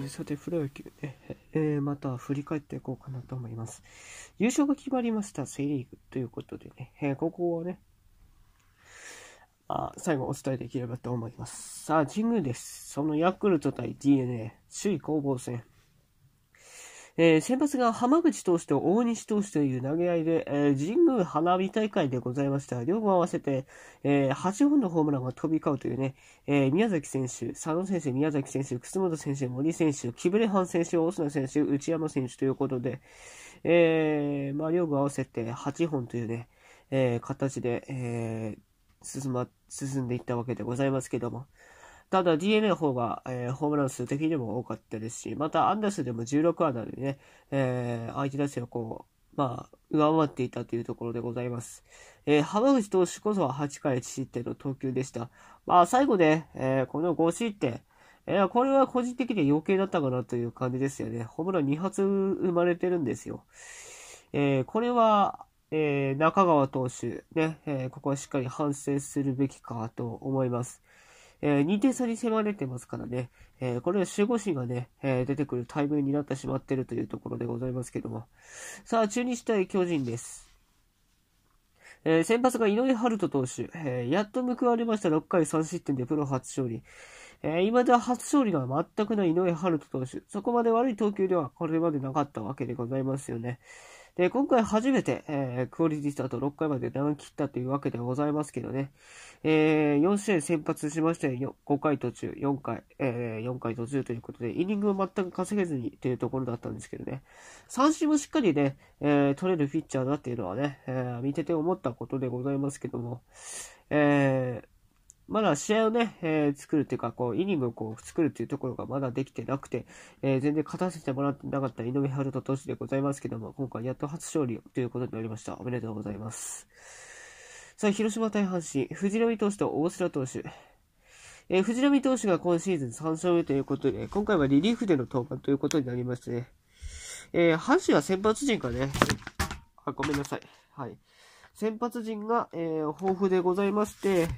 とさて、プロ野球ね、えー、また振り返っていこうかなと思います。優勝が決まりました、セ・リーグということでね、えー、ここをね、あ最後お伝えできればと思います。さあ、神宮です。そのヤクルト対 DNA、首位攻防戦。えー、先発が浜口投手と大西投手という投げ合いで、えー、神宮花火大会でございました。両方合わせて、えー、8本のホームランが飛び交うというね、えー、宮崎選手、佐野選手、宮崎選手、楠本選手、森選手、木ブハン選手、オスナ選手、内山選手ということで、えー、まあ、両部合わせて8本というね、えー、形で、えー、進ま、進んでいったわけでございますけども。ただ DNA の方が、えー、ホームラン数的にも多かったですし、またアンダースでも16ダーでね、えー、相手打線をこう、まあ、上回っていたというところでございます。えー、浜口投手こそは8回1失点の投球でした。まあ、最後ね、えー、この5失点、えこれは個人的には余計だったかなという感じですよね。ホームラン2発生まれてるんですよ。えー、これは、えー、中川投手、ね、えー、ここはしっかり反省するべきかと思います。えー、2点差に迫れてますからね、えー、これは守護神がね、えー、出てくるタイムになってしまってるというところでございますけども。さあ、中日対巨人です。えー、先発が井上春人投手、えー、やっと報われました6回3失点でプロ初勝利。えー、では初勝利が全くない井上春人投手。そこまで悪い投球ではこれまでなかったわけでございますよね。で、今回初めて、えー、クオリティスタート6回まで投げ切ったというわけでございますけどね、えー、4試合先発しまして、5回途中、4回、えー、4回途中ということで、イニングを全く稼げずにというところだったんですけどね、三振もしっかりね、え取れるピッチャーだっていうのはね、え見てて思ったことでございますけども、えー、まだ試合をね、えー、作るっていうか、こう、イニングをこう、作るっていうところがまだできてなくて、えー、全然勝たせてもらってなかった井上春人投手でございますけども、今回やっと初勝利ということになりました。おめでとうございます。さあ、広島対阪神、藤浪投手と大瀬投手。えー、藤浪投手が今シーズン3勝目ということで、今回はリリーフでの登板ということになりましてね、えー、阪神は先発陣がね、あ、ごめんなさい。はい。先発陣が、えー、豊富でございまして、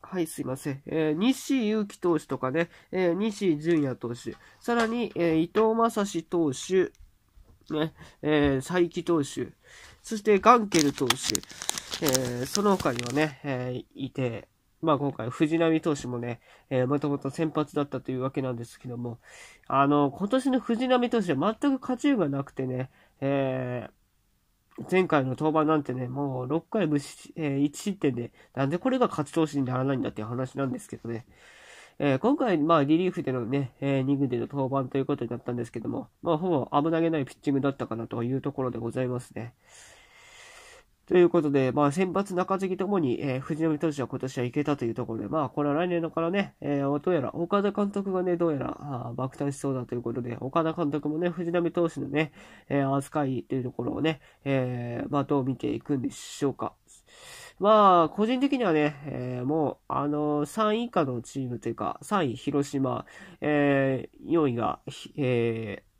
はい、すいません。えー、西祐希投手とかね、えー、西純也投手、さらに、えー、伊藤正史投手、ね、えー、佐伯投手、そしてガンケル投手、えー、その他にはね、えー、いて、まあ今回藤波投手もね、えー、もともと先発だったというわけなんですけども、あの、今年の藤波投手は全く勝ちがなくてね、えー、前回の登板なんてね、もう6回無失、えー、1失点で、なんでこれが勝ち投手にならないんだっていう話なんですけどね。えー、今回、まあ、リリーフでのね、えー、2軍での登板ということになったんですけども、まあ、ほぼ危なげないピッチングだったかなというところでございますね。ということで、まあ、先発中継ぎともに、えー、藤波投手は今年はいけたというところで、まあ、これは来年のからね、えー、どうやら、岡田監督がね、どうやら、爆誕しそうだということで、岡田監督もね、藤波投手のね、えー、扱いというところをね、えー、まあ、どう見ていくんでしょうか。まあ、個人的にはね、えー、もう、あのー、3位以下のチームというか、3位広島、えー、4位が、えー、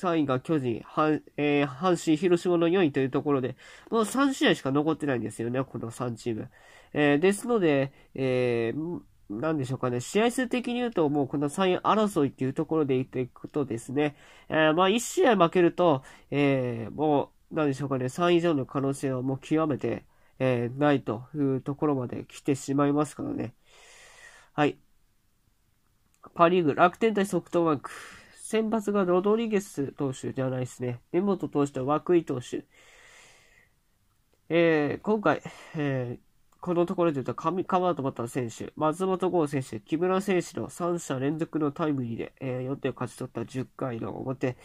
3位が巨人、半えー、阪神、広島の4位というところで、もう3試合しか残ってないんですよね、この3チーム。えー、ですので、えー、なんでしょうかね、試合数的に言うと、もうこの3位争いっていうところで言っていくとですね、えー、まあ1試合負けると、えー、もう、なんでしょうかね、3位以上の可能性はもう極めて、えー、ないというところまで来てしまいますからね。はい。パリーグ、楽天対ソフトバンク。先発がロドリゲス投手ではないですね。根本投手と涌井投手。えー、今回、えー、このところで言うと上、川戸端選手、松本剛選手、木村選手の3者連続のタイムリーで、えー、4点を勝ち取った10回の表、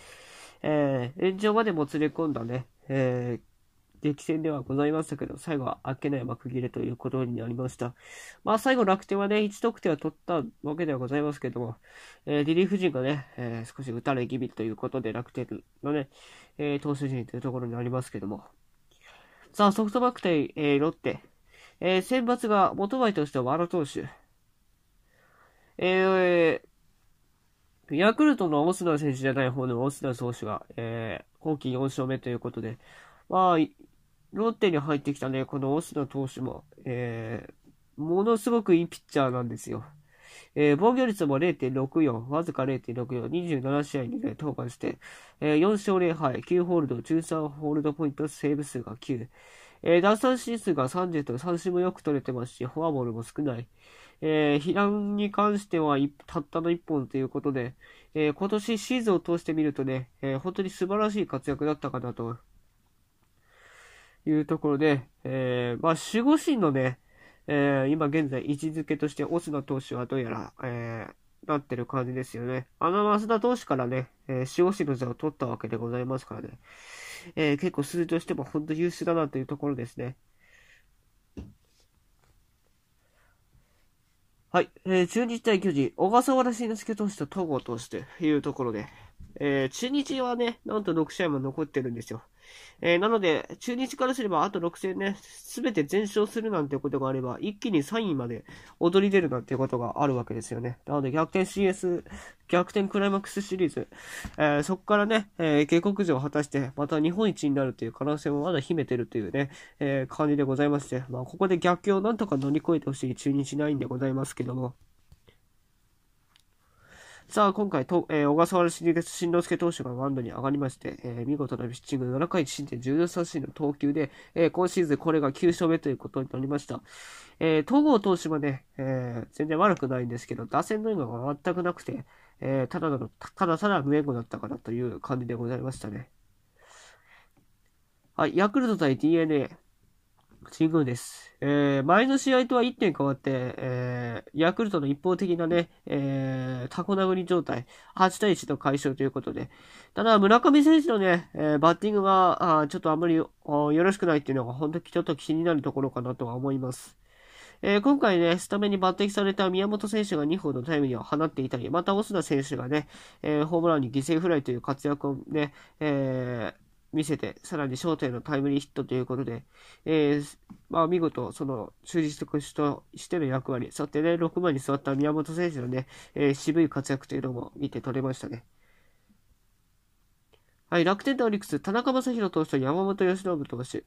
えー、延長までもつれ込んだね、えー、激戦ではございましたけど、最後はあっけない幕切れということになりました。まあ最後楽天はね、1得点は取ったわけではございますけども、えー、リリーフ陣がね、えー、少し打たれ気味ということで楽天のね、えー、投手陣というところになりますけども。さあ、ソフトバンク対、えー、ロッテ。えー、選抜が元前としては和田投手。えー、ヤクルトのオスナ選手じゃない方のオスナ投手が、えー、今季4勝目ということで、まあ、ロッテに入ってきたね、このオスナ投手も、えー、ものすごくいいピッチャーなんですよ。えー、防御率も0.64、わずか0.64、27試合に、ね、登板して、えー、4勝0敗、9ホールド、13ホールドポイント、セーブ数が9。えー、奪三振数が30と三振もよく取れてますし、フォアボールも少ない。えー、避難に関しては、たったの1本ということで、えー、今年シーズンを通してみるとね、えー、本当に素晴らしい活躍だったかなというところで、えー、まあ、守護神のね、えー、今現在位置づけとしてオスナ投手はどうやら、えー、なってる感じですよね。あの増田投手からね、えー、守護神の座を取ったわけでございますからね、えー、結構数字としても本当優秀だなというところですね。はい、えー、中日対巨人、小笠原慎之介投手と戸郷投手というところで、えー、中日はね、なんと6試合も残ってるんですよ。えー、なので、中日からすればあと6戦ね、すべて全勝するなんてことがあれば、一気に3位まで躍り出るなんてことがあるわけですよね。なので、逆転 CS、逆転クライマックスシリーズ、えー、そこからね、えー、下克上を果たして、また日本一になるという可能性もまだ秘めてるというね、えー、感じでございまして、まあ、ここで逆境をなんとか乗り越えてほしい中日ナインでございますけども、さあ、今回と、えー、小笠原慎之介投手がマウンドに上がりまして、えー、見事なピッチング7回1失点14三振の投球で、えー、今シーズンこれが9勝目ということになりました。えー、戸郷投手もね、えー、全然悪くないんですけど、打線の意味が全くなくて、えー、ただの、ただただ無援護だったかなという感じでございましたね。はい、ヤクルト対 DNA。神宮です。えー、前の試合とは1点変わって、えー、ヤクルトの一方的なね、えー、タコ殴り状態、8対1の解消ということで、ただ村上選手のね、えー、バッティングが、あちょっとあんまりよろしくないっていうのが、本当にちょっと気になるところかなとは思います。えー、今回ね、スタメンに抜擢された宮本選手が2本のタイムには放っていたり、またオスナ選手がね、えー、ホームランに犠牲フライという活躍をね、えー、見せて、さらにショートへのタイムリーヒットということで、えー、まあ見事、その、中日特殊としての役割、そしてね、6番に座った宮本選手のね、えー、渋い活躍というのも見て取れましたね。はい、楽天とオリックス、田中将大投手と山本由伸投手。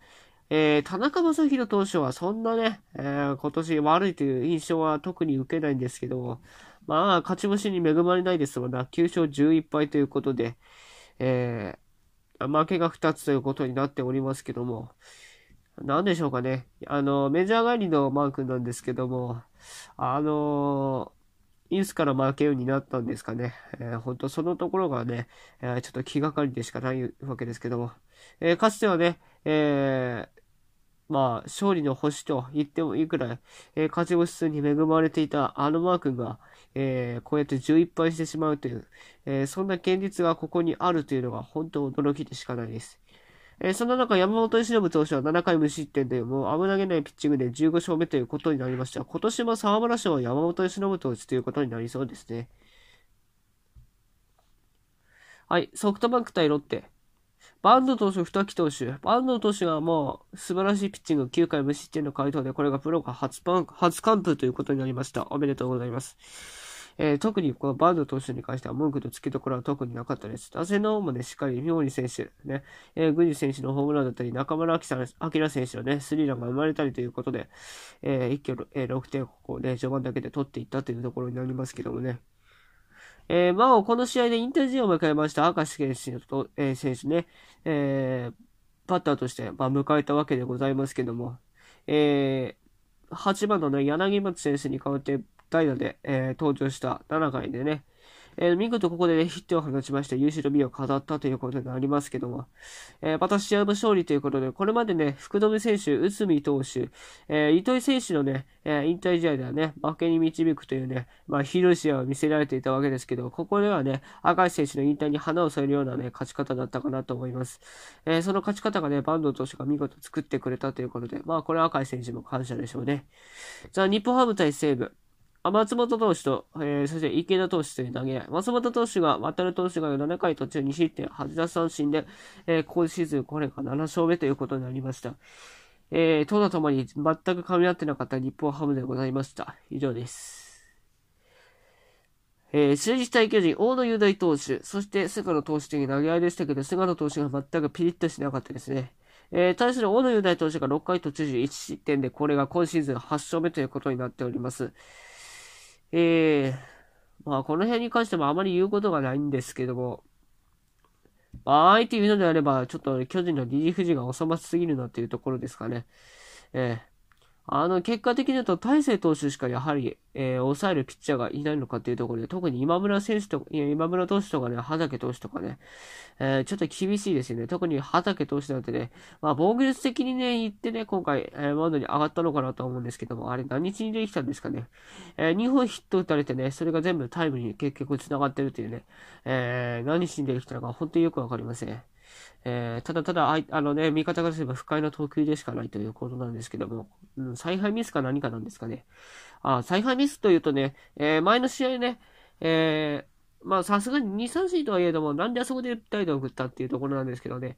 えー、田中将大投手はそんなね、えー、今年悪いという印象は特に受けないんですけど、まあ、勝ち星に恵まれないですな、9勝11敗ということで、えー、負けが2つということになっておりますけども、何でしょうかね。あの、メジャー帰りのマー君なんですけども、あの、インスから負けようになったんですかね。えー、本当そのところがね、えー、ちょっと気がかりでしかないわけですけども。えー、かつてはね、えー、まあ、勝利の星と言ってもいいくらい、えー、勝ち星数に恵まれていたアルマー君が、えー、こうやって11敗してしまうという、えー、そんな現実がここにあるというのが本当驚きでしかないです。えー、そんな中、山本由伸投手は7回無失点で、もう危なげないピッチングで15勝目ということになりました。今年も沢村賞は山本由伸投手ということになりそうですね。はい、ソフトバンク対ロッテ。バンド投手、二木投手。バンド投手はもう素晴らしいピッチング9回無失点の回答で、これがプロが初パン、初完封ということになりました。おめでとうございます。えー、特にこのバンド投手に関しては文句のつきどころは特になかったです。打線の方もね、しっかり妙に選手、ね、えー、グジ選手のホームランだったり、中村明さん、明選手のね、スリーランが生まれたりということで、えー、一挙、えー、6点をこうね、序盤だけで取っていったというところになりますけどもね。えー、まあ、この試合で引退試合を迎えました赤石選手と、えー、選手ね、えー、バッターとして、まあ、迎えたわけでございますけども、えー、8番のね、柳松選手に代わって代打で、えー、登場した7回でね、えー、見事ここで、ね、ヒットを放ちまして、優勝の美を飾ったということになりますけども、えー、また試合も勝利ということで、これまでね、福留選手、内海投手、えー、糸井選手のね、えー、引退試合ではね、負けに導くというね、まあ、ヒロ試合を見せられていたわけですけど、ここではね、赤石選手の引退に花を添えるようなね、勝ち方だったかなと思います。えー、その勝ち方がね、坂東投手が見事作ってくれたということで、まあ、これは赤石選手も感謝でしょうね。じゃあ、日本ハム対西武。松本投手と、えー、そして池田投手という投げ合い。松本投手が、渡る投手が7回途中2失点、8奪三振で、えー、今シーズンこれが7勝目ということになりました。えー、投打ともに全く噛み合ってなかった日本ハムでございました。以上です。えー、中日対巨人、大野雄大投手、そして菅野投手という投げ合いでしたけど、菅野投手が全くピリッとしなかったですね。えー、対する大野雄大投手が6回途中1失点で、これが今シーズン8勝目ということになっております。えー、まあこの辺に関してもあまり言うことがないんですけども、まあ、いって言うのであれば、ちょっと巨人のリリーフ陣がおましすぎるなっていうところですかね。えあの、結果的に言うと、大勢投手しかやはり、えー、抑えるピッチャーがいないのかっていうところで、特に今村選手と、いや今村投手とかね、畑投手とかね、えー、ちょっと厳しいですよね。特に畑投手なんてね、まあ、防御率的にね、言ってね、今回、えー、マウンドに上がったのかなと思うんですけども、あれ何日にできたんですかね。えー、2本ヒット打たれてね、それが全部タイムに結局繋がってるというね、えー、何日にできたのか本当によくわかりません。えー、ただただあ、あのね、味方がすれば不快な投球でしかないということなんですけども、うん、采配ミスか何かなんですかね。あ、采配ミスというとね、えー、前の試合ね、えー、まあさすがに2、3 c とはいえども、なんであそこで訴えて送ったっていうところなんですけどね、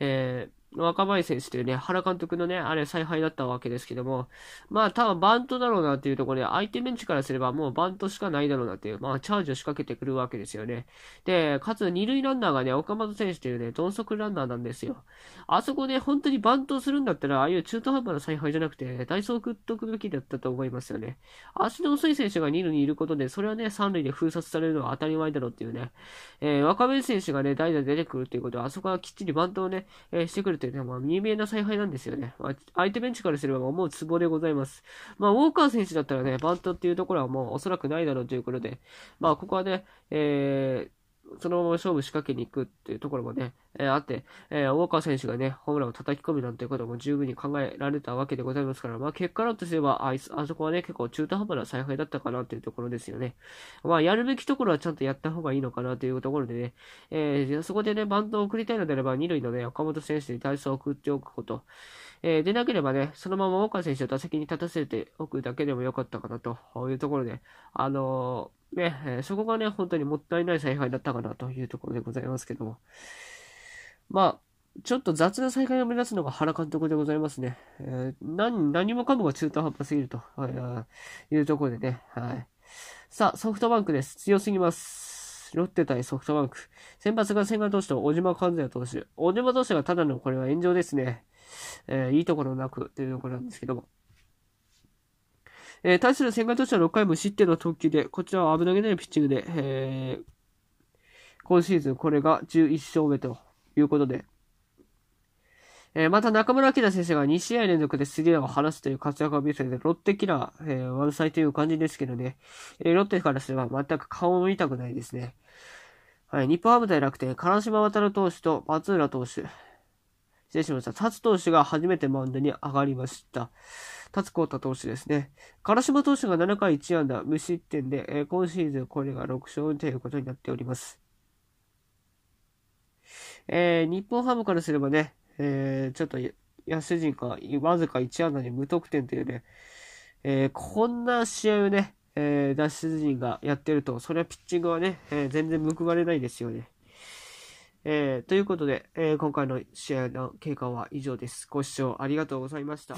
えー、若林選手というね、原監督のね、あれ、采配だったわけですけども、まあ、多分バントだろうなっていうところで、相手ベンチからすればもうバントしかないだろうなっていう、まあ、チャージを仕掛けてくるわけですよね。で、かつ、二塁ランナーがね、岡本選手というね、鈍足ランナーなんですよ。あそこで、ね、本当にバントするんだったら、ああいう中途半端な采配じゃなくて、ダイソーを食っとくべきだったと思いますよね。足の遅い選手が二塁にいることで、それはね、三塁で封殺されるのは当たり前だろうっていうね、えー、若林選手がね、代打で出てくるっていうことは、あそこはきっちりバントをね、えー、してくるというね、まあ、見え見えな采配なんですよね。まあ、相手ベンチからすれば思うツボでございます。まあ、ウォーカー選手だったらね、バントっていうところはもうおそらくないだろうということで、まあ、ここはね、えー、そのまま勝負仕掛けに行くっていうところもね、えー、あって、えー、大川選手がね、ホームランを叩き込むなんてことも十分に考えられたわけでございますから、まあ結果論とすれば、あいあそこはね、結構中途半端な采配だったかなっていうところですよね。まあやるべきところはちゃんとやった方がいいのかなというところでね、えー、そこでね、バントを送りたいのであれば、二塁のね、岡本選手に体操を送っておくこと、えー、でなければね、そのまま大川選手を打席に立たせておくだけでもよかったかなというところで、あのー、ね、そこがね、本当にもったいない采配だったかなというところでございますけども。まあ、ちょっと雑な再会を目指すのが原監督でございますね。えー、何、何もかもが中途半端すぎると、はい、いうところでね。はい。さあ、ソフトバンクです。強すぎます。ロッテ対ソフトバンク。先発が千賀投手と小島和也投手。小島投手がただのこれは炎上ですね。えー、いいところなくというところなんですけども。えー、対する千賀投手は6回無失点の投球で、こちらは危なげないピッチングで、えー、今シーズンこれが11勝目ということで。えー、また中村明先生が2試合連続でスリを放つという活躍を見せて、ロッテキラー、えー、さいという感じですけどね、えー、ロッテからすれば全く顔も見たくないですね。はい、日本ハム対楽天、唐島渡投手と松浦投手、失礼しました。達投手が初めてマウンドに上がりました。達光太投手ですね。唐島投手が7回1安打、無失点で、えー、今シーズンこれが6勝ということになっております。えー、日本ハムからすればね、えー、ちょっと野手陣がわずか1安打に無得点というね、えー、こんな試合をね、えー、脱出陣がやってると、それはピッチングはね、えー、全然報われないですよね。えー、ということで、えー、今回の試合の経過は以上です。ご視聴ありがとうございました。